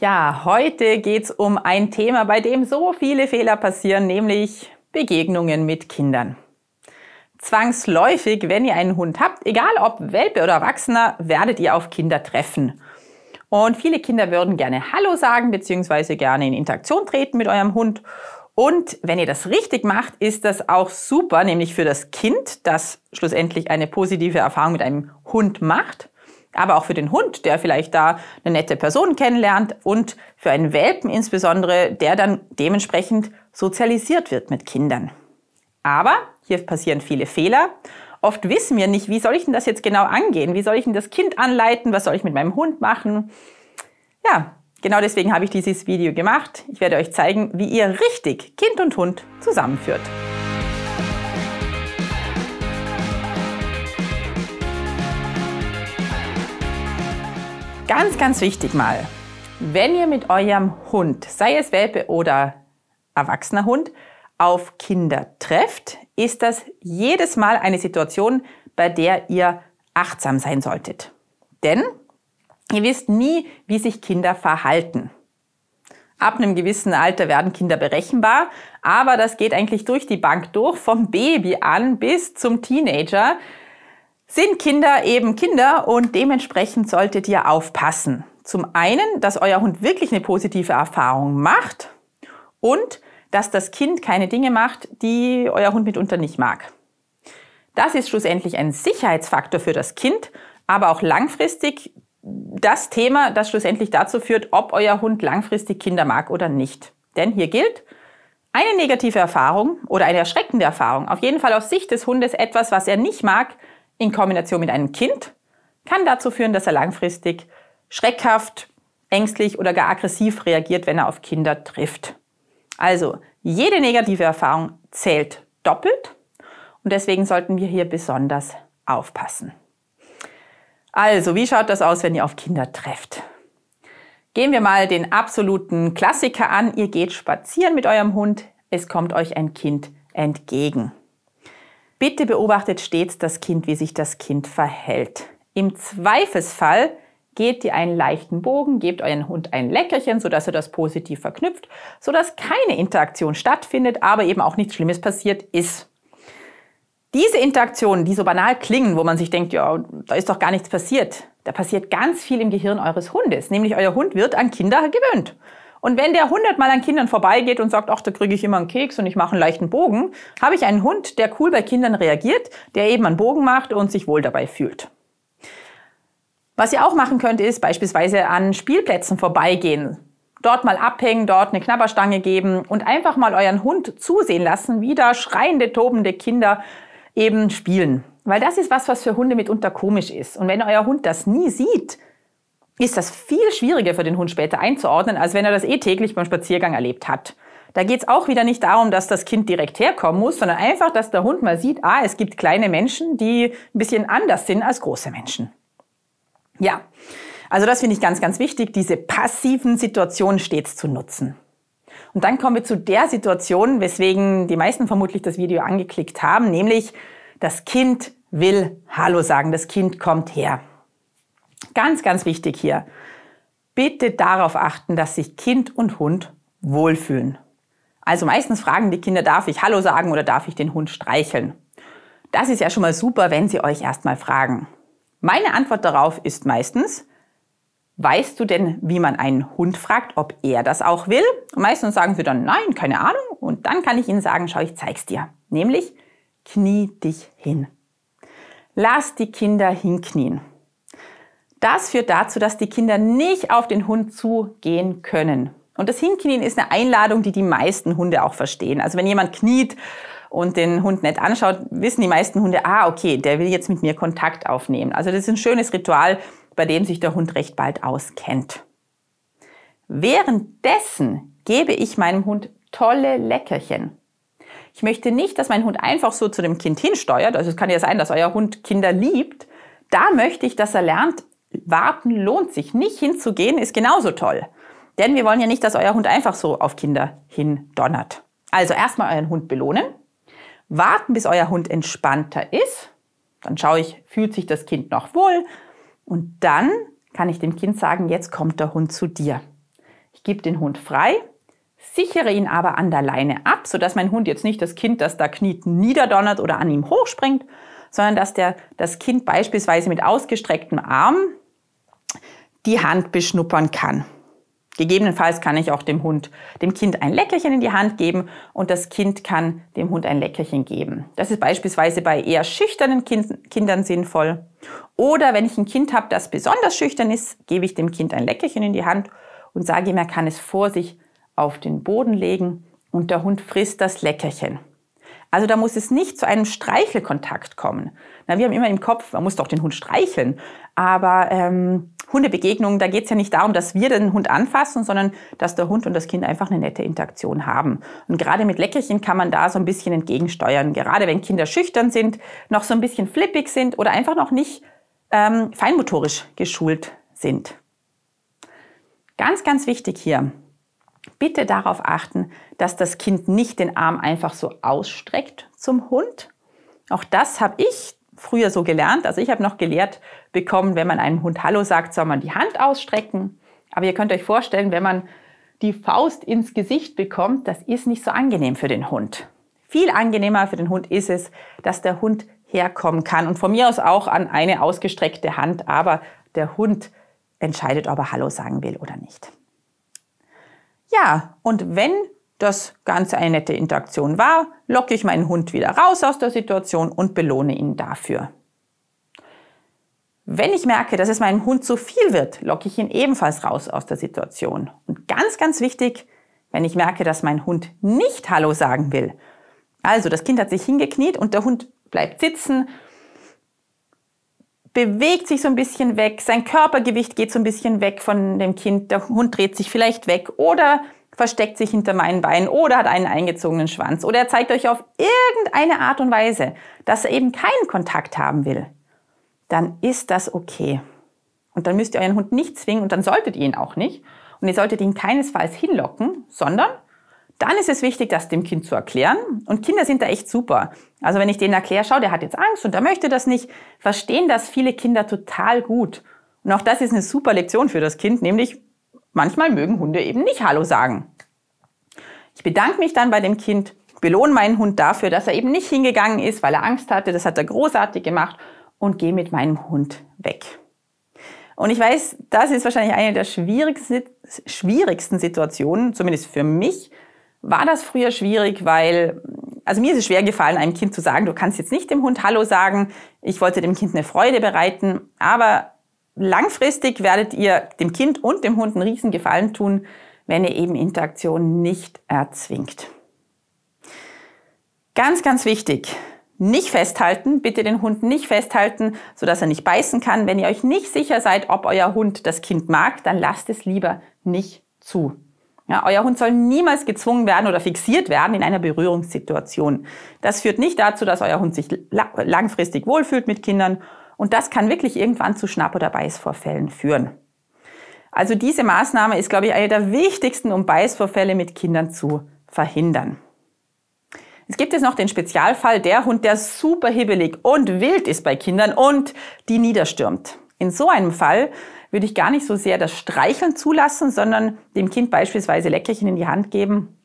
Ja, heute geht es um ein Thema, bei dem so viele Fehler passieren, nämlich Begegnungen mit Kindern. Zwangsläufig, wenn ihr einen Hund habt, egal ob Welpe oder Erwachsener, werdet ihr auf Kinder treffen. Und viele Kinder würden gerne Hallo sagen bzw. gerne in Interaktion treten mit eurem Hund. Und wenn ihr das richtig macht, ist das auch super, nämlich für das Kind, das schlussendlich eine positive Erfahrung mit einem Hund macht aber auch für den Hund, der vielleicht da eine nette Person kennenlernt und für einen Welpen insbesondere, der dann dementsprechend sozialisiert wird mit Kindern. Aber hier passieren viele Fehler. Oft wissen wir nicht, wie soll ich denn das jetzt genau angehen? Wie soll ich denn das Kind anleiten? Was soll ich mit meinem Hund machen? Ja, genau deswegen habe ich dieses Video gemacht. Ich werde euch zeigen, wie ihr richtig Kind und Hund zusammenführt. Ganz, ganz wichtig mal. Wenn ihr mit eurem Hund, sei es Welpe oder erwachsener Hund, auf Kinder trefft, ist das jedes Mal eine Situation, bei der ihr achtsam sein solltet. Denn ihr wisst nie, wie sich Kinder verhalten. Ab einem gewissen Alter werden Kinder berechenbar, aber das geht eigentlich durch die Bank durch, vom Baby an bis zum Teenager sind Kinder eben Kinder und dementsprechend solltet ihr aufpassen. Zum einen, dass euer Hund wirklich eine positive Erfahrung macht und dass das Kind keine Dinge macht, die euer Hund mitunter nicht mag. Das ist schlussendlich ein Sicherheitsfaktor für das Kind, aber auch langfristig das Thema, das schlussendlich dazu führt, ob euer Hund langfristig Kinder mag oder nicht. Denn hier gilt, eine negative Erfahrung oder eine erschreckende Erfahrung, auf jeden Fall aus Sicht des Hundes etwas, was er nicht mag, in Kombination mit einem Kind kann dazu führen, dass er langfristig schreckhaft, ängstlich oder gar aggressiv reagiert, wenn er auf Kinder trifft. Also jede negative Erfahrung zählt doppelt und deswegen sollten wir hier besonders aufpassen. Also, wie schaut das aus, wenn ihr auf Kinder trefft? Gehen wir mal den absoluten Klassiker an. Ihr geht spazieren mit eurem Hund, es kommt euch ein Kind entgegen. Bitte beobachtet stets das Kind, wie sich das Kind verhält. Im Zweifelsfall geht ihr einen leichten Bogen, gebt euren Hund ein Leckerchen, sodass er das positiv verknüpft, sodass keine Interaktion stattfindet, aber eben auch nichts Schlimmes passiert ist. Diese Interaktionen, die so banal klingen, wo man sich denkt, ja, da ist doch gar nichts passiert, da passiert ganz viel im Gehirn eures Hundes, nämlich euer Hund wird an Kinder gewöhnt. Und wenn der hundertmal an Kindern vorbeigeht und sagt, ach, da kriege ich immer einen Keks und ich mache einen leichten Bogen, habe ich einen Hund, der cool bei Kindern reagiert, der eben einen Bogen macht und sich wohl dabei fühlt. Was ihr auch machen könnt, ist beispielsweise an Spielplätzen vorbeigehen. Dort mal abhängen, dort eine Knabberstange geben und einfach mal euren Hund zusehen lassen, wie da schreiende, tobende Kinder eben spielen. Weil das ist was, was für Hunde mitunter komisch ist. Und wenn euer Hund das nie sieht, ist das viel schwieriger für den Hund später einzuordnen, als wenn er das eh täglich beim Spaziergang erlebt hat. Da geht es auch wieder nicht darum, dass das Kind direkt herkommen muss, sondern einfach, dass der Hund mal sieht, ah, es gibt kleine Menschen, die ein bisschen anders sind als große Menschen. Ja, also das finde ich ganz, ganz wichtig, diese passiven Situationen stets zu nutzen. Und dann kommen wir zu der Situation, weswegen die meisten vermutlich das Video angeklickt haben, nämlich das Kind will Hallo sagen, das Kind kommt her. Ganz, ganz wichtig hier. Bitte darauf achten, dass sich Kind und Hund wohlfühlen. Also meistens fragen die Kinder, darf ich Hallo sagen oder darf ich den Hund streicheln? Das ist ja schon mal super, wenn sie euch erstmal fragen. Meine Antwort darauf ist meistens, weißt du denn, wie man einen Hund fragt, ob er das auch will? Und meistens sagen sie dann, nein, keine Ahnung. Und dann kann ich ihnen sagen, schau, ich zeig's dir. Nämlich, knie dich hin. Lass die Kinder hinknien. Das führt dazu, dass die Kinder nicht auf den Hund zugehen können. Und das Hinknien ist eine Einladung, die die meisten Hunde auch verstehen. Also wenn jemand kniet und den Hund nicht anschaut, wissen die meisten Hunde, ah, okay, der will jetzt mit mir Kontakt aufnehmen. Also das ist ein schönes Ritual, bei dem sich der Hund recht bald auskennt. Währenddessen gebe ich meinem Hund tolle Leckerchen. Ich möchte nicht, dass mein Hund einfach so zu dem Kind hinsteuert. Also es kann ja sein, dass euer Hund Kinder liebt. Da möchte ich, dass er lernt, warten lohnt sich. Nicht hinzugehen ist genauso toll. Denn wir wollen ja nicht, dass euer Hund einfach so auf Kinder hindonnert. Also erstmal euren Hund belohnen, warten, bis euer Hund entspannter ist. Dann schaue ich, fühlt sich das Kind noch wohl? Und dann kann ich dem Kind sagen, jetzt kommt der Hund zu dir. Ich gebe den Hund frei, sichere ihn aber an der Leine ab, sodass mein Hund jetzt nicht das Kind, das da kniet, niederdonnert oder an ihm hochspringt, sondern dass der, das Kind beispielsweise mit ausgestrecktem Arm die Hand beschnuppern kann. Gegebenenfalls kann ich auch dem Hund, dem Kind ein Leckerchen in die Hand geben und das Kind kann dem Hund ein Leckerchen geben. Das ist beispielsweise bei eher schüchternen kind, Kindern sinnvoll. Oder wenn ich ein Kind habe, das besonders schüchtern ist, gebe ich dem Kind ein Leckerchen in die Hand und sage ihm, er kann es vor sich auf den Boden legen und der Hund frisst das Leckerchen. Also da muss es nicht zu einem Streichelkontakt kommen. Na, wir haben immer im Kopf, man muss doch den Hund streicheln, aber ähm, Hundebegegnungen, da geht es ja nicht darum, dass wir den Hund anfassen, sondern dass der Hund und das Kind einfach eine nette Interaktion haben. Und gerade mit Leckerchen kann man da so ein bisschen entgegensteuern. Gerade wenn Kinder schüchtern sind, noch so ein bisschen flippig sind oder einfach noch nicht ähm, feinmotorisch geschult sind. Ganz, ganz wichtig hier. Bitte darauf achten, dass das Kind nicht den Arm einfach so ausstreckt zum Hund. Auch das habe ich früher so gelernt. Also ich habe noch gelehrt bekommen, wenn man einem Hund Hallo sagt, soll man die Hand ausstrecken. Aber ihr könnt euch vorstellen, wenn man die Faust ins Gesicht bekommt, das ist nicht so angenehm für den Hund. Viel angenehmer für den Hund ist es, dass der Hund herkommen kann und von mir aus auch an eine ausgestreckte Hand, aber der Hund entscheidet, ob er Hallo sagen will oder nicht. Ja, und wenn das ganz eine nette Interaktion war, locke ich meinen Hund wieder raus aus der Situation und belohne ihn dafür. Wenn ich merke, dass es meinem Hund zu viel wird, locke ich ihn ebenfalls raus aus der Situation. Und ganz, ganz wichtig, wenn ich merke, dass mein Hund nicht Hallo sagen will. Also das Kind hat sich hingekniet und der Hund bleibt sitzen, bewegt sich so ein bisschen weg, sein Körpergewicht geht so ein bisschen weg von dem Kind, der Hund dreht sich vielleicht weg oder versteckt sich hinter meinen Beinen oder hat einen eingezogenen Schwanz oder er zeigt euch auf irgendeine Art und Weise, dass er eben keinen Kontakt haben will, dann ist das okay. Und dann müsst ihr euren Hund nicht zwingen und dann solltet ihr ihn auch nicht. Und ihr solltet ihn keinesfalls hinlocken, sondern dann ist es wichtig, das dem Kind zu erklären. Und Kinder sind da echt super. Also wenn ich denen erkläre, schau, der hat jetzt Angst und der möchte das nicht, verstehen das viele Kinder total gut. Und auch das ist eine super Lektion für das Kind, nämlich Manchmal mögen Hunde eben nicht Hallo sagen. Ich bedanke mich dann bei dem Kind, belohne meinen Hund dafür, dass er eben nicht hingegangen ist, weil er Angst hatte. Das hat er großartig gemacht und gehe mit meinem Hund weg. Und ich weiß, das ist wahrscheinlich eine der schwierigsten, Situationen, zumindest für mich war das früher schwierig, weil, also mir ist es schwer gefallen, einem Kind zu sagen, du kannst jetzt nicht dem Hund Hallo sagen. Ich wollte dem Kind eine Freude bereiten, aber langfristig werdet ihr dem Kind und dem Hund einen riesen Gefallen tun, wenn ihr eben Interaktion nicht erzwingt. Ganz, ganz wichtig. Nicht festhalten, bitte den Hund nicht festhalten, sodass er nicht beißen kann. Wenn ihr euch nicht sicher seid, ob euer Hund das Kind mag, dann lasst es lieber nicht zu. Ja, euer Hund soll niemals gezwungen werden oder fixiert werden in einer Berührungssituation. Das führt nicht dazu, dass euer Hund sich langfristig wohlfühlt mit Kindern und das kann wirklich irgendwann zu Schnapp- oder Beißvorfällen führen. Also diese Maßnahme ist, glaube ich, eine der wichtigsten, um Beißvorfälle mit Kindern zu verhindern. Es gibt jetzt noch den Spezialfall, der Hund, der super hibbelig und wild ist bei Kindern und die niederstürmt. In so einem Fall würde ich gar nicht so sehr das Streicheln zulassen, sondern dem Kind beispielsweise Leckerchen in die Hand geben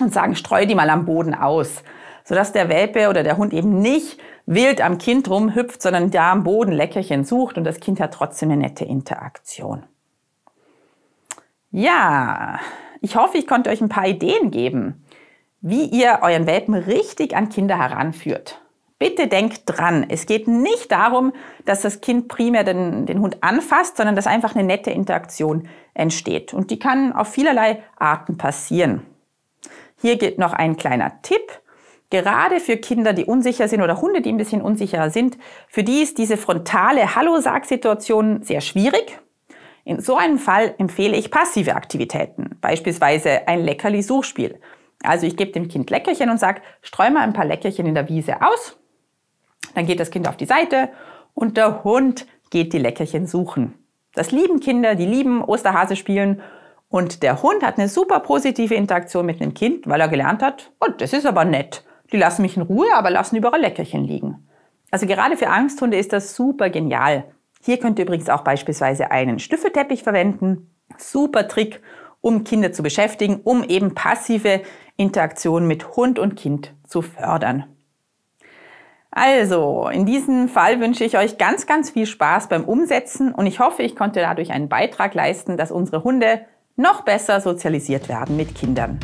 und sagen, streu die mal am Boden aus sodass der Welpe oder der Hund eben nicht wild am Kind rumhüpft, sondern da am Boden Leckerchen sucht und das Kind hat trotzdem eine nette Interaktion. Ja, ich hoffe, ich konnte euch ein paar Ideen geben, wie ihr euren Welpen richtig an Kinder heranführt. Bitte denkt dran, es geht nicht darum, dass das Kind primär den, den Hund anfasst, sondern dass einfach eine nette Interaktion entsteht. Und die kann auf vielerlei Arten passieren. Hier gilt noch ein kleiner Tipp. Gerade für Kinder, die unsicher sind oder Hunde, die ein bisschen unsicher sind, für die ist diese frontale Hallo-Sag-Situation sehr schwierig. In so einem Fall empfehle ich passive Aktivitäten, beispielsweise ein Leckerli-Suchspiel. Also ich gebe dem Kind Leckerchen und sage, streue mal ein paar Leckerchen in der Wiese aus. Dann geht das Kind auf die Seite und der Hund geht die Leckerchen suchen. Das lieben Kinder, die lieben Osterhase spielen und der Hund hat eine super positive Interaktion mit dem Kind, weil er gelernt hat, und oh, das ist aber nett. Die lassen mich in Ruhe, aber lassen überall Leckerchen liegen. Also gerade für Angsthunde ist das super genial. Hier könnt ihr übrigens auch beispielsweise einen Stüffelteppich verwenden. Super Trick, um Kinder zu beschäftigen, um eben passive Interaktion mit Hund und Kind zu fördern. Also, in diesem Fall wünsche ich euch ganz, ganz viel Spaß beim Umsetzen und ich hoffe, ich konnte dadurch einen Beitrag leisten, dass unsere Hunde noch besser sozialisiert werden mit Kindern.